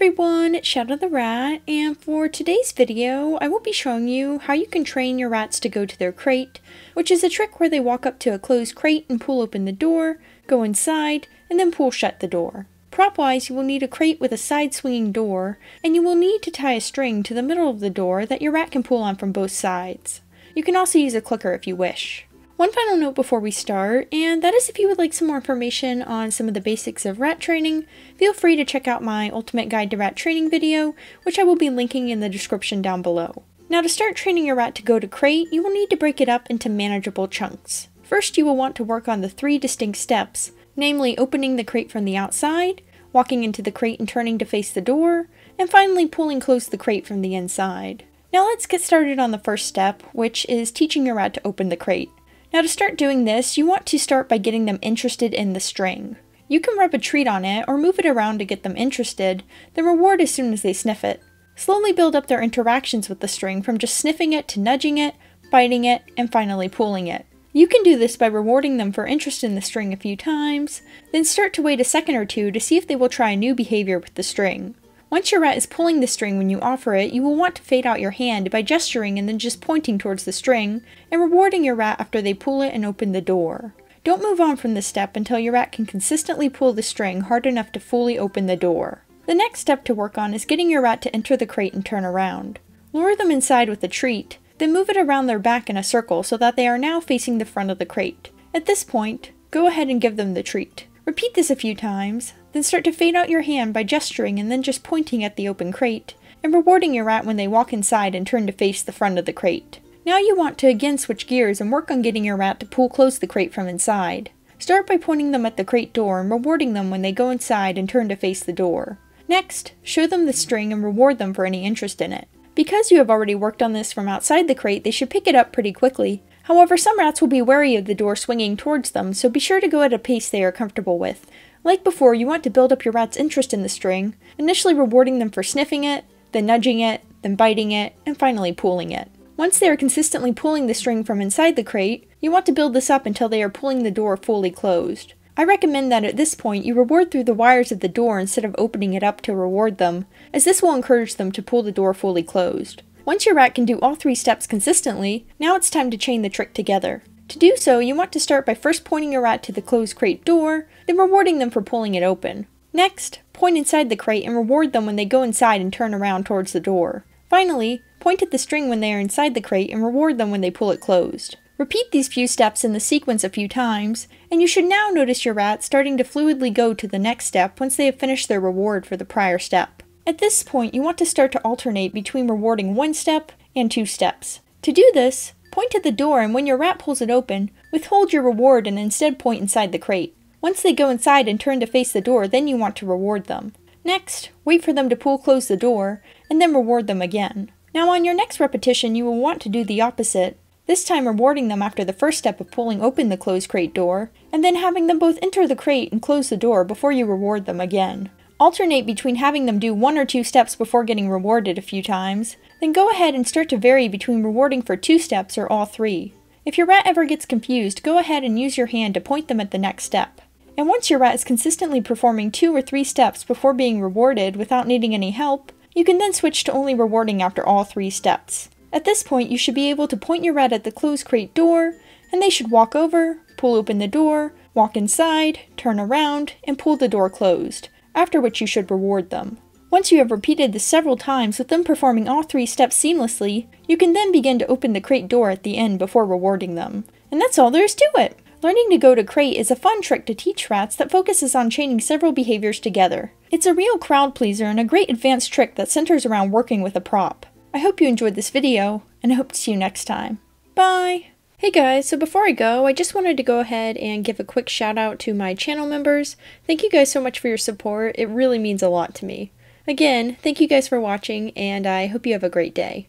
everyone, Shadow the Rat, and for today's video, I will be showing you how you can train your rats to go to their crate, which is a trick where they walk up to a closed crate and pull open the door, go inside, and then pull shut the door. Prop-wise, you will need a crate with a side-swinging door, and you will need to tie a string to the middle of the door that your rat can pull on from both sides. You can also use a clicker if you wish. One final note before we start, and that is if you would like some more information on some of the basics of rat training, feel free to check out my Ultimate Guide to Rat Training video, which I will be linking in the description down below. Now to start training your rat to go to crate, you will need to break it up into manageable chunks. First you will want to work on the three distinct steps, namely opening the crate from the outside, walking into the crate and turning to face the door, and finally pulling close the crate from the inside. Now let's get started on the first step, which is teaching your rat to open the crate. Now to start doing this, you want to start by getting them interested in the string. You can rub a treat on it or move it around to get them interested, then reward as soon as they sniff it. Slowly build up their interactions with the string from just sniffing it to nudging it, biting it, and finally pulling it. You can do this by rewarding them for interest in the string a few times, then start to wait a second or two to see if they will try a new behavior with the string. Once your rat is pulling the string when you offer it, you will want to fade out your hand by gesturing and then just pointing towards the string, and rewarding your rat after they pull it and open the door. Don't move on from this step until your rat can consistently pull the string hard enough to fully open the door. The next step to work on is getting your rat to enter the crate and turn around. Lure them inside with a treat, then move it around their back in a circle so that they are now facing the front of the crate. At this point, go ahead and give them the treat. Repeat this a few times, then start to fade out your hand by gesturing and then just pointing at the open crate, and rewarding your rat when they walk inside and turn to face the front of the crate. Now you want to again switch gears and work on getting your rat to pull close the crate from inside. Start by pointing them at the crate door and rewarding them when they go inside and turn to face the door. Next, show them the string and reward them for any interest in it. Because you have already worked on this from outside the crate, they should pick it up pretty quickly, However, some rats will be wary of the door swinging towards them, so be sure to go at a pace they are comfortable with. Like before, you want to build up your rat's interest in the string, initially rewarding them for sniffing it, then nudging it, then biting it, and finally pulling it. Once they are consistently pulling the string from inside the crate, you want to build this up until they are pulling the door fully closed. I recommend that at this point you reward through the wires of the door instead of opening it up to reward them, as this will encourage them to pull the door fully closed. Once your rat can do all three steps consistently, now it's time to chain the trick together. To do so, you want to start by first pointing your rat to the closed crate door, then rewarding them for pulling it open. Next, point inside the crate and reward them when they go inside and turn around towards the door. Finally, point at the string when they are inside the crate and reward them when they pull it closed. Repeat these few steps in the sequence a few times, and you should now notice your rat starting to fluidly go to the next step once they have finished their reward for the prior step. At this point, you want to start to alternate between rewarding one step and two steps. To do this, point at the door and when your rat pulls it open, withhold your reward and instead point inside the crate. Once they go inside and turn to face the door, then you want to reward them. Next, wait for them to pull close the door, and then reward them again. Now on your next repetition, you will want to do the opposite, this time rewarding them after the first step of pulling open the closed crate door, and then having them both enter the crate and close the door before you reward them again. Alternate between having them do one or two steps before getting rewarded a few times, then go ahead and start to vary between rewarding for two steps or all three. If your rat ever gets confused, go ahead and use your hand to point them at the next step. And once your rat is consistently performing two or three steps before being rewarded without needing any help, you can then switch to only rewarding after all three steps. At this point, you should be able to point your rat at the closed crate door, and they should walk over, pull open the door, walk inside, turn around, and pull the door closed after which you should reward them. Once you have repeated this several times with them performing all three steps seamlessly, you can then begin to open the crate door at the end before rewarding them. And that's all there is to it! Learning to go to crate is a fun trick to teach rats that focuses on chaining several behaviors together. It's a real crowd pleaser and a great advanced trick that centers around working with a prop. I hope you enjoyed this video, and I hope to see you next time. Bye! Hey guys, so before I go, I just wanted to go ahead and give a quick shout out to my channel members. Thank you guys so much for your support, it really means a lot to me. Again, thank you guys for watching, and I hope you have a great day.